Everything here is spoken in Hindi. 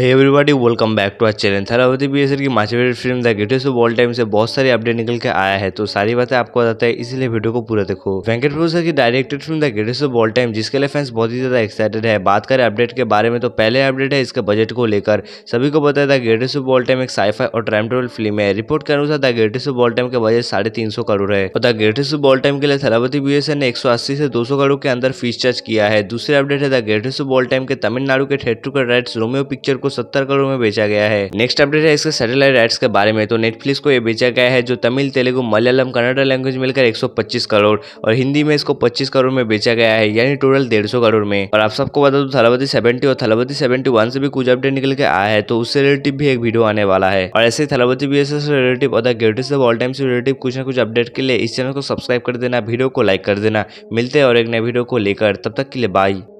hey everybody welcome back to our channel Thalapathy बी की my favourite film the greatest of all time से बहुत सारी अपडेट निकल के आया है तो सारी बातें आपको बताते हैं इसलिए वीडियो को पूरा देखो वेंकट प्रभु सर की directed film the greatest of all time जिसके लिए फैंस बहुत ही ज्यादा एक्साइटेड है बात करें अपडेट के बारे में तो पहले अपडेट है इसके बजट को लेकर सभी को बताया था ग्रेटेस्ट ऑफ ऑल टाइम एक साइफाई और टाइम ट्रेवल फिल्म है रिपोर्ट के अनुसार the greatest of all time के बजट साढ़े तीन सौ करोड़ है और the greatest of all time के लिए थरावती बी ने एक सौ अस्सी से दो सौ करोड़ के अंदर फीस चार्ज किया है दूसरे अपडेट है the greatest of all time के तमिलनाडु के थिएटर का राइट्स रोमियो पिक्चर को सत्तर करोड़ में बेचा गया है नेक्स्ट अपडेट है इसके सैटेलाइट राइट्स के बारे में तो नेटफ्लिक्स को यह बेचा गया है जो तमिल तेलुगु मलयालम कन्नाडा लैंग्वेज मिलकर एक करोड़ और हिंदी में इसको पच्चीस करोड़ में बेचा गया है यानी टोटल डेढ़ करोड़ में और आप सबको बता दो थलावती सेवेंटी और थलावती सेवेंटी वन से भी कुछ अपडेट निकल के आया है तो उससे रिलेटिव भी एक वीडियो आने वाला है और ऐसे ही थलावती बी से relative other greatest of all time से रिलेटिव कुछ ना कुछ अपडेट के लिए इस चैनल को सब्सक्राइब कर देना वीडियो को लाइक कर देना मिलते हैं और एक नए वीडियो को लेकर तब तक के लिए बाई